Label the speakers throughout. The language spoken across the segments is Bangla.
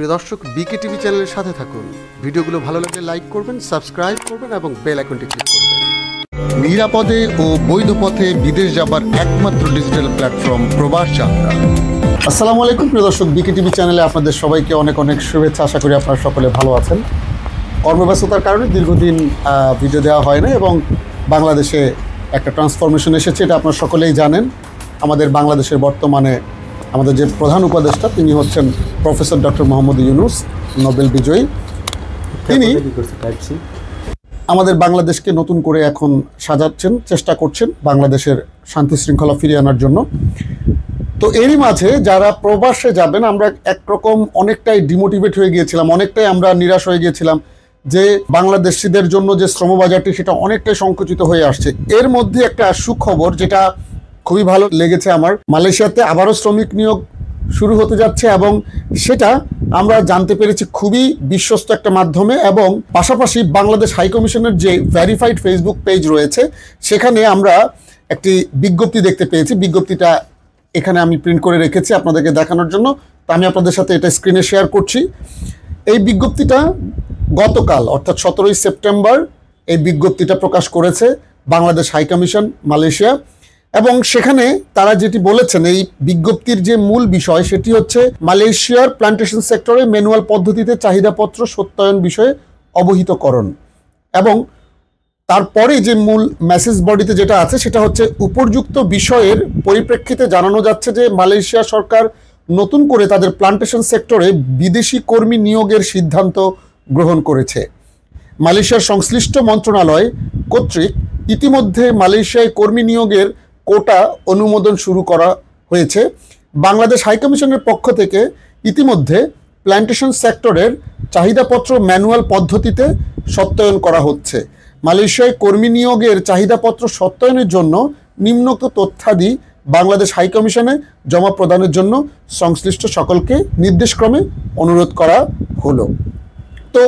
Speaker 1: প্রিয় দর্শক বিকে টিভি চ্যানেলের সাথে থাকুন ভিডিওগুলো ভালো লাগলে লাইক করবেন সাবস্ক্রাইব করবেন এবং বেল আইকনটি ক্লিক করবেন নিরাপদে ও বৈধ পথে বিদেশ যাবার একমাত্র ডিজিটাল প্ল্যাটফর্ম প্রবাস যাত্রা আসসালামু আলাইকুম প্রিয় দর্শক বিকে টিভি চ্যানেলে আপনাদের সবাইকে অনেক অনেক শুভেচ্ছা আশা করি আপনারা সকলে ভালো আছেন কর্মব্যস্ততার কারণে দীর্ঘদিন ভিডিও দেওয়া হয় না এবং বাংলাদেশে একটা ট্রান্সফরমেশন এসেছে এটা আপনারা সকলেই জানেন আমাদের বাংলাদেশের বর্তমানে আমাদের যে প্রধান উপদেষ্টা তিনি হচ্ছেন professor doctor Mohammad Yunus Nobel বিজয়ী তিনি আমাদের বাংলাদেশকে নতুন করে এখন সাজাচ্ছেন চেষ্টা করছেন বাংলাদেশের শান্তি শৃঙ্খলা ফিরিয়ে আনার জন্য তো এরই মাঝে যারা প্রবাসে যাবেন আমরা একরকম অনেকটাই ডিমোটিভেট হয়ে গিয়েছিলাম অনেকটাই আমরা নিরাশ হয়ে গিয়েছিলাম যে বাংলাদেশিদের জন্য যে শ্রমবাজারটি সেটা অনেকটাই সংকুচিত হয়ে আসছে এর মধ্যে একটা সুখবর যেটা খুবই ভালো লেগেছে আমার মালয়েশিয়াতে আবারও শ্রমিক নিয়োগ শুরু হতে যাচ্ছে এবং সেটা আমরা জানতে পেরেছি খুবই বিশ্বস্ত একটা মাধ্যমে এবং পাশাপাশি বাংলাদেশ হাইকমিশনের যে ভ্যারিফাইড ফেসবুক পেজ রয়েছে সেখানে আমরা একটি বিজ্ঞপ্তি দেখতে পেয়েছি বিজ্ঞপ্তিটা এখানে আমি প্রিন্ট করে রেখেছি আপনাদেরকে দেখানোর জন্য তা আমি আপনাদের সাথে এটা স্ক্রিনে শেয়ার করছি এই বিজ্ঞপ্তিটা গতকাল অর্থাৎ সতেরোই সেপ্টেম্বর এই বিজ্ঞপ্তিটা প্রকাশ করেছে বাংলাদেশ হাইকমিশন মালয়েশিয়া এবং সেখানে তারা যেটি বলেছেন এই বিজ্ঞপ্তির যে মূল বিষয় সেটি হচ্ছে মালয়েশিয়ার প্লান্টেশন সেক্টরে ম্যানুয়াল পদ্ধতিতে চাহিদাপত্র সত্যায়ন বিষয়ে অবহিতকরণ এবং তারপরে যে মূল মেসেজ বডিতে যেটা আছে সেটা হচ্ছে উপরযুক্ত বিষয়ের পরিপ্রেক্ষিতে জানানো যাচ্ছে যে মালয়েশিয়া সরকার নতুন করে তাদের প্লান্টেশন সেক্টরে বিদেশি কর্মী নিয়োগের সিদ্ধান্ত গ্রহণ করেছে মালয়েশিয়ার সংশ্লিষ্ট মন্ত্রণালয় কর্তৃক ইতিমধ্যে মালয়েশিয়ায় কর্মী নিয়োগের কোটা অনুমোদন শুরু করা হয়েছে বাংলাদেশ হাইকমিশনের পক্ষ থেকে ইতিমধ্যে প্ল্যান্টেশন সেক্টরের চাহিদাপত্র ম্যানুয়াল পদ্ধতিতে সত্যায়ন করা হচ্ছে মালয়েশিয়ায় কর্মী নিয়োগের চাহিদাপত্র সত্যায়নের জন্য নিম্নোক্ত তথ্যাদি বাংলাদেশ হাইকমিশনে জমা প্রদানের জন্য সংশ্লিষ্ট সকলকে নির্দেশক্রমে অনুরোধ করা হলো তো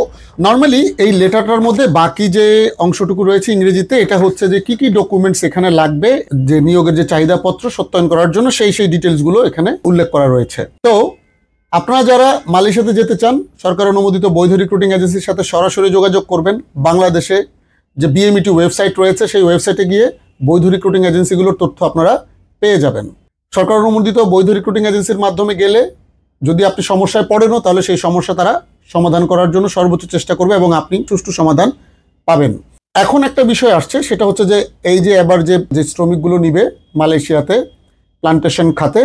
Speaker 1: নর্মালি এই লেটারটার মধ্যে বাকি যে অংশটুকু রয়েছে ইংরেজিতে এটা হচ্ছে যে কি কি ডকুমেন্টস এখানে লাগবে যে নিয়োগের যে চাহিদাপত্র সত্যায়ন করার জন্য সেই সেই ডিটেলসগুলো এখানে উল্লেখ করা রয়েছে তো আপনারা যারা মালয়েশিয়াতে যেতে চান সরকার অনুমোদিত বৈধ রিক্রুটিং এজেন্সির সাথে সরাসরি যোগাযোগ করবেন বাংলাদেশে যে বিএমইটি ওয়েবসাইট e রয়েছে সেই ওয়েবসাইটে গিয়ে বৈধ রিক্রুটিং এজেন্সিগুলোর তথ্য আপনারা পেয়ে যাবেন সরকার অনুমোদিত বৈধ রিক্রুটিং এজেন্সির মাধ্যমে গেলে যদি আপনি সমস্যায় পড়েনও তাহলে সেই সমস্যা তারা সমাধান করার জন্য সর্বোচ্চ চেষ্টা করবে এবং আপনি সুষ্ঠু সমাধান পাবেন এখন একটা বিষয় আসছে সেটা হচ্ছে যে এই যে এবার যে যে শ্রমিকগুলো নিবে মালয়েশিয়াতে প্লান্টেশন খাতে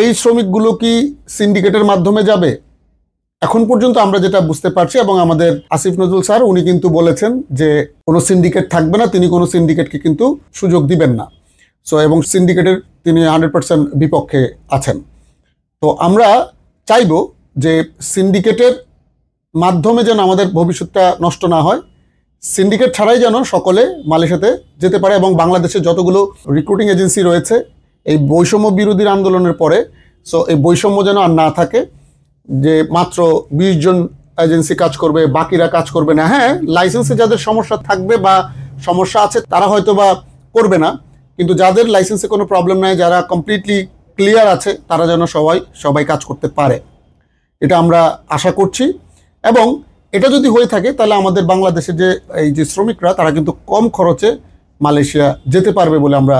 Speaker 1: এই শ্রমিকগুলো কি সিন্ডিকেটের মাধ্যমে যাবে এখন পর্যন্ত আমরা যেটা বুঝতে পারছি এবং আমাদের আসিফ নজরুল স্যার উনি কিন্তু বলেছেন যে কোনো সিন্ডিকেট থাকবে না তিনি কোনো সিন্ডিকেটকে কিন্তু সুযোগ দিবেন না সো এবং সিন্ডিকেটের তিনি হান্ড্রেড পার্সেন্ট বিপক্ষে আছেন তো আমরা চাইব যে সিন্ডিকেটের মাধ্যমে যেন আমাদের ভবিষ্যৎটা নষ্ট না হয় সিন্ডিকেট ছাড়াই যেন সকলে মালয়েশিয়াতে যেতে পারে এবং বাংলাদেশে যতগুলো রিক্রুটিং এজেন্সি রয়েছে এই বৈষম্য বিরোধীর আন্দোলনের পরে সো এই বৈষম্য যেন আর না থাকে যে মাত্র বিশ জন এজেন্সি কাজ করবে বাকিরা কাজ করবে না হ্যাঁ লাইসেন্সে যাদের সমস্যা থাকবে বা সমস্যা আছে তারা হয়তো বা করবে না কিন্তু যাদের লাইসেন্সে কোনো প্রবলেম নাই যারা কমপ্লিটলি ক্লিয়ার আছে তারা যেন সবাই সবাই কাজ করতে পারে এটা আমরা আশা করছি এবং এটা যদি হয়ে থাকে তাহলে আমাদের বাংলাদেশে যে এই যে শ্রমিকরা তারা কিন্তু কম খরচে মালয়েশিয়া যেতে পারবে বলে আমরা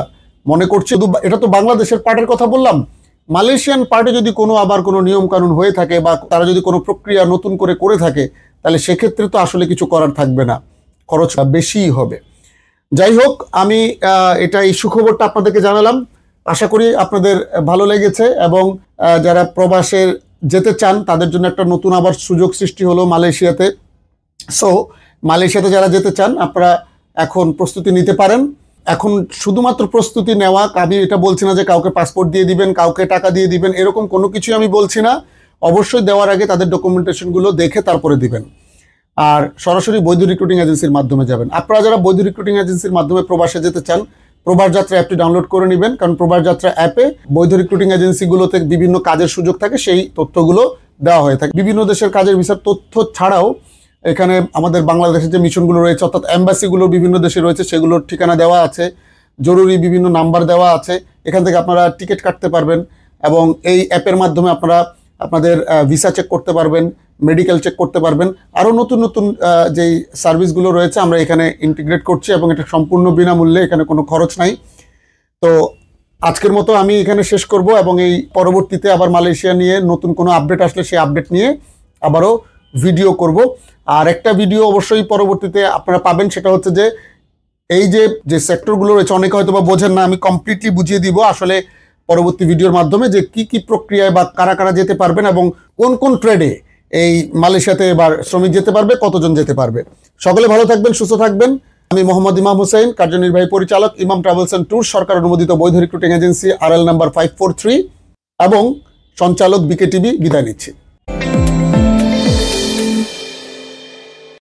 Speaker 1: মনে করছি এটা তো বাংলাদেশের পার্টের কথা বললাম মালয়েশিয়ান পার্টে যদি কোনো আবার কোনো নিয়মকানুন হয়ে থাকে বা তারা যদি কোনো প্রক্রিয়া নতুন করে করে থাকে তাহলে সেক্ষেত্রে তো আসলে কিছু করার থাকবে না খরচটা বেশিই হবে যাই হোক আমি এটা এই সুখবরটা আপনাদেরকে জানালাম আশা করি আপনাদের ভালো লেগেছে এবং যারা প্রবাসের যেতে চান তাদের জন্য একটা নতুন আবার সুযোগ সৃষ্টি হলো মালয়েশিয়াতে সো মালয়েশিয়াতে যারা যেতে চান আপনারা এখন প্রস্তুতি নিতে পারেন এখন শুধুমাত্র প্রস্তুতি নেওয়া আমি এটা বলছি না যে কাউকে পাসপোর্ট দিয়ে দিবেন কাউকে টাকা দিয়ে দিবেন এরকম কোনো কিছুই আমি বলছি না অবশ্যই দেওয়ার আগে তাদের ডকুমেন্টেশনগুলো দেখে তারপরে দিবেন আর সরাসরি বৈধ রিক্রুটিং এজেন্সির মাধ্যমে যাবেন আপনারা যারা বৈধ রিক্রুটিং এজেন্সির মাধ্যমে প্রবাসে যেতে চান প্রবাস যাত্রা অ্যাপটি ডাউনলোড করে নেবেন কারণ প্রবাস যাত্রা অ্যাপে বৈধ রিক্রুটিং এজেন্সিগুলোতে বিভিন্ন কাজের সুযোগ থাকে সেই তথ্যগুলো দেওয়া হয়ে থাকে বিভিন্ন দেশের কাজের ভিসার তথ্য ছাড়াও এখানে আমাদের বাংলাদেশের যে মিশনগুলো রয়েছে অর্থাৎ অ্যাম্বাসিগুলো বিভিন্ন দেশে রয়েছে সেগুলোর ঠিকানা দেওয়া আছে জরুরি বিভিন্ন নাম্বার দেওয়া আছে এখান থেকে আপনারা টিকিট কাটতে পারবেন এবং এই অ্যাপের মাধ্যমে আপনারা আপনাদের ভিসা চেক করতে পারবেন মেডিকেল চেক করতে পারবেন আরও নতুন নতুন যেই সার্ভিসগুলো রয়েছে আমরা এখানে ইন্টিগ্রেট করছি এবং এটা সম্পূর্ণ বিনামূল্যে এখানে কোনো খরচ নাই তো আজকের মতো আমি এখানে শেষ করব এবং এই পরবর্তীতে আবার মালয়েশিয়া নিয়ে নতুন কোনো আপডেট আসলে সেই আপডেট নিয়ে আবারও ভিডিও করব আর একটা ভিডিও অবশ্যই পরবর্তীতে আপনারা পাবেন সেটা হচ্ছে যে এই যে যে সেক্টরগুলো রয়েছে অনেকে হয়তো বা বোঝেন না আমি কমপ্লিটলি বুঝিয়ে দিব আসলে পরবর্তী ভিডিওর মাধ্যমে যে কি কি প্রক্রিয়ায় বা কারা কারা যেতে পারবেন এবং কোন কোন ট্রেডে এই মালয়েশিয়াতে এবার শ্রমিক যেতে পারবে কতজন যেতে পারবে সকলে ভালো থাকবেন সুস্থ থাকবেন আমি মোহাম্মদ ইমাম হুসেন কার্যনির্বাহী পরিচালক ইমাম ট্রাভেলস অ্যান্ড ট্যুর সরকার অনুমোদিত বৈধ recruiting agency R L number five four three এবং সঞ্চালক বিকে টিভি বিদায় নিচ্ছি